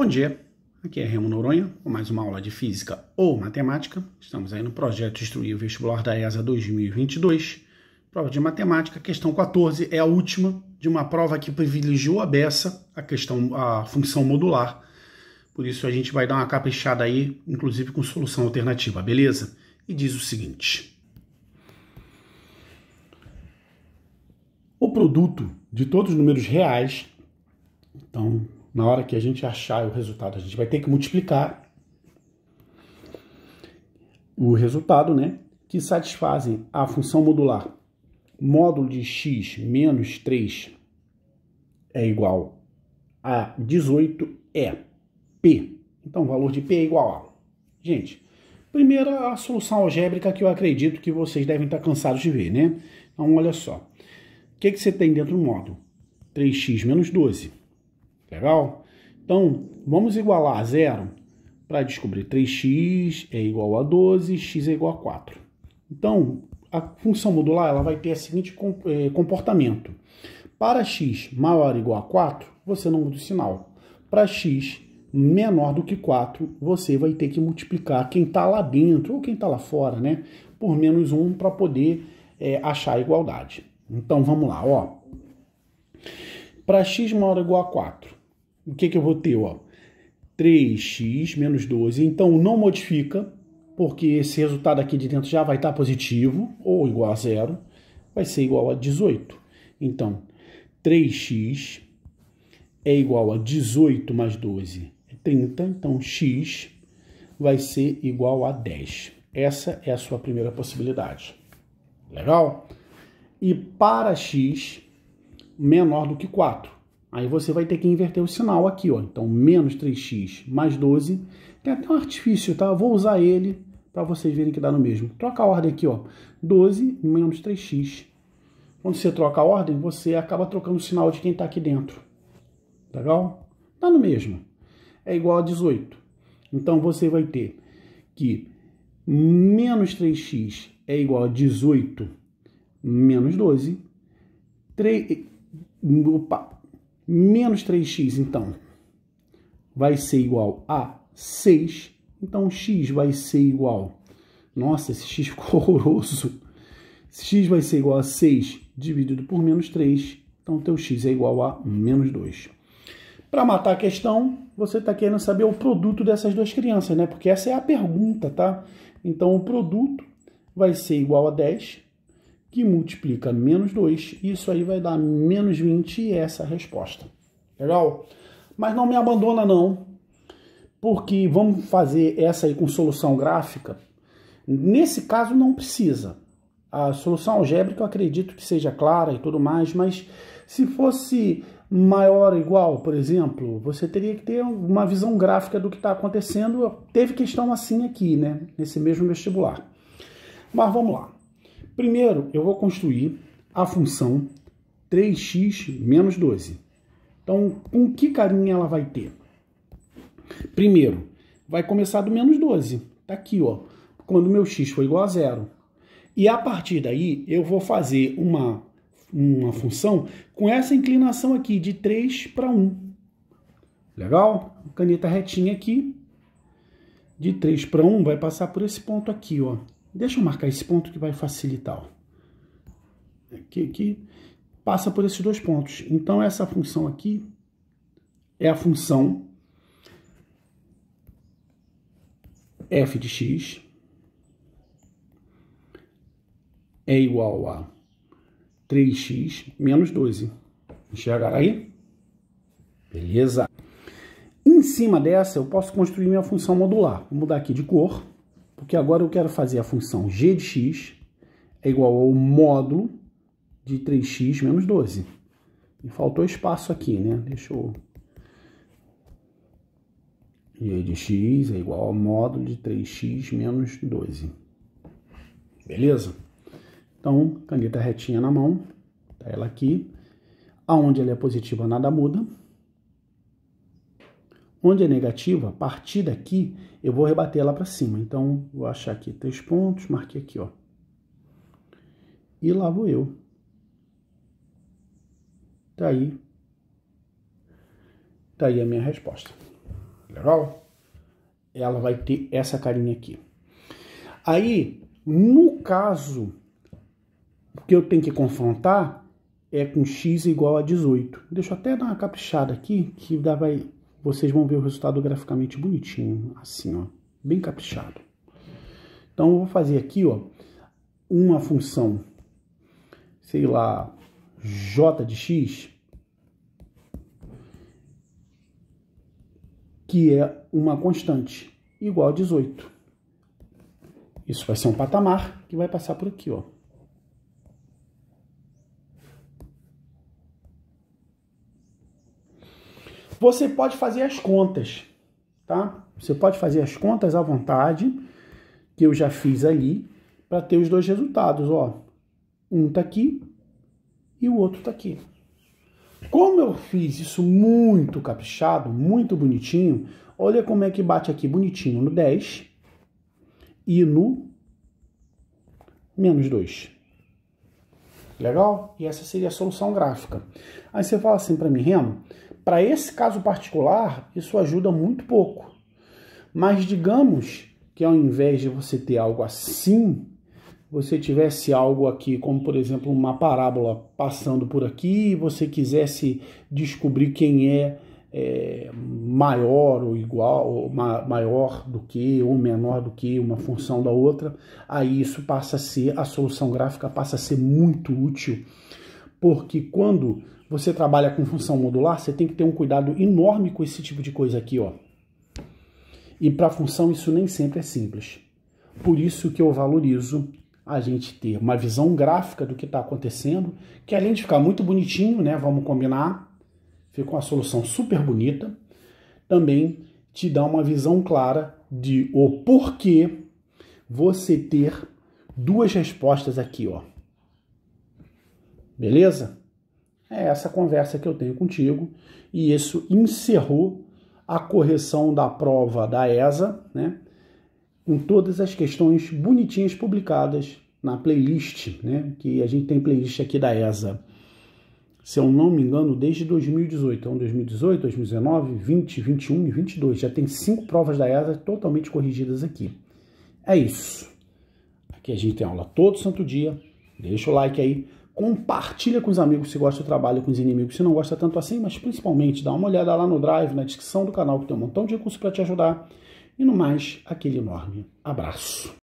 Bom dia, aqui é Remo Noronha com mais uma aula de Física ou Matemática. Estamos aí no projeto Instruir o Vestibular da ESA 2022, prova de matemática, questão 14, é a última de uma prova que privilegiou a beça a questão, a função modular. Por isso a gente vai dar uma caprichada aí, inclusive com solução alternativa, beleza? E diz o seguinte: O produto de todos os números reais, então na hora que a gente achar o resultado. A gente vai ter que multiplicar o resultado, né? Que satisfazem a função modular. Módulo de x menos 3 é igual a 18 é p. Então, o valor de p é igual a. Gente, primeira a solução algébrica que eu acredito que vocês devem estar cansados de ver, né? Então, olha só. O que, que você tem dentro do módulo? 3x menos 12 Legal? Então, vamos igualar a zero para descobrir 3x é igual a 12, x é igual a 4. É então, a função modular ela vai ter o seguinte é, comportamento. Para x maior ou igual a 4, você não muda o sinal. Para x menor do que 4, você vai ter que multiplicar quem está lá dentro ou quem está lá fora, né? Por menos 1 para poder é, achar a igualdade. Então vamos lá, ó. Para x maior ou igual a 4, o que, que eu vou ter? Ó? 3x menos 12. Então, não modifica, porque esse resultado aqui de dentro já vai estar positivo, ou igual a zero. Vai ser igual a 18. Então, 3x é igual a 18 mais 12 é 30. Então, x vai ser igual a 10. Essa é a sua primeira possibilidade. Legal? E para x menor do que 4. Aí você vai ter que inverter o sinal aqui, ó. Então, menos 3x mais 12. Tem até um artifício, tá? vou usar ele para vocês verem que dá no mesmo. Troca a ordem aqui, ó. 12 menos 3x. Quando você troca a ordem, você acaba trocando o sinal de quem está aqui dentro. Tá legal? Dá no mesmo. É igual a 18. Então, você vai ter que menos 3x é igual a 18 menos 12. 3... Opa! Menos 3x, então, vai ser igual a 6. Então, x vai ser igual... Nossa, esse x ficou horroroso. x vai ser igual a 6 dividido por menos 3. Então, teu x é igual a menos 2. Para matar a questão, você está querendo saber o produto dessas duas crianças, né? Porque essa é a pergunta, tá? Então, o produto vai ser igual a 10 que multiplica menos 2, isso aí vai dar menos 20 e essa é a resposta. Legal? Mas não me abandona não, porque vamos fazer essa aí com solução gráfica. Nesse caso não precisa. A solução algébrica eu acredito que seja clara e tudo mais, mas se fosse maior ou igual, por exemplo, você teria que ter uma visão gráfica do que está acontecendo. Teve questão assim aqui, né? Nesse mesmo vestibular. Mas vamos lá. Primeiro, eu vou construir a função 3x menos 12. Então, com que carinha ela vai ter? Primeiro, vai começar do menos 12. Está aqui, ó. Quando meu x foi igual a zero. E a partir daí, eu vou fazer uma, uma função com essa inclinação aqui, de 3 para 1. Legal? Caneta retinha aqui. De 3 para 1, vai passar por esse ponto aqui, ó. Deixa eu marcar esse ponto que vai facilitar. Que, que passa por esses dois pontos. Então, essa função aqui é a função f de x é igual a 3x menos 12. Enxergar aí? Beleza. Em cima dessa, eu posso construir minha função modular. Vou mudar aqui de cor. Porque agora eu quero fazer a função g de x é igual ao módulo de 3x menos 12. E faltou espaço aqui, né? Deixa eu... g de x é igual ao módulo de 3x menos 12. Beleza? Então, caneta retinha na mão, tá ela aqui. Aonde ela é positiva, nada muda. Onde é negativa, a partir daqui, eu vou rebater lá para cima. Então, vou achar aqui três pontos, marquei aqui, ó. E lá vou eu. Tá aí. Tá aí a minha resposta. Legal? Ela vai ter essa carinha aqui. Aí, no caso, o que eu tenho que confrontar é com x igual a 18. Deixa eu até dar uma caprichada aqui, que dá, vai, vocês vão ver o resultado graficamente bonitinho, assim, ó, bem caprichado. Então, eu vou fazer aqui, ó, uma função, sei lá, j de x, que é uma constante, igual a 18. Isso vai ser um patamar que vai passar por aqui, ó. Você pode fazer as contas, tá? Você pode fazer as contas à vontade, que eu já fiz ali, para ter os dois resultados, ó. Um tá aqui e o outro tá aqui. Como eu fiz isso muito caprichado, muito bonitinho, olha como é que bate aqui bonitinho no 10 e no menos 2. Legal? E essa seria a solução gráfica. Aí você fala assim para mim, Remo, para esse caso particular, isso ajuda muito pouco. Mas digamos que ao invés de você ter algo assim, você tivesse algo aqui, como por exemplo uma parábola passando por aqui, e você quisesse descobrir quem é, é maior ou igual, ou ma maior do que ou menor do que uma função da outra, aí isso passa a ser, a solução gráfica passa a ser muito útil porque quando você trabalha com função modular, você tem que ter um cuidado enorme com esse tipo de coisa aqui, ó. E para função isso nem sempre é simples. Por isso que eu valorizo a gente ter uma visão gráfica do que está acontecendo, que além de ficar muito bonitinho, né, vamos combinar, fica uma solução super bonita, também te dá uma visão clara de o porquê você ter duas respostas aqui, ó. Beleza? É essa conversa que eu tenho contigo e isso encerrou a correção da prova da ESA, né? Com todas as questões bonitinhas publicadas na playlist, né? Que a gente tem playlist aqui da ESA. Se eu não me engano, desde 2018, então 2018, 2019, 20, 21 e 22, já tem cinco provas da ESA totalmente corrigidas aqui. É isso. Aqui a gente tem aula todo santo dia. Deixa o like aí. Compartilha com os amigos se gosta do trabalho, com os inimigos se não gosta tanto assim, mas principalmente dá uma olhada lá no Drive, na descrição do canal, que tem um montão de recursos para te ajudar. E no mais, aquele enorme abraço.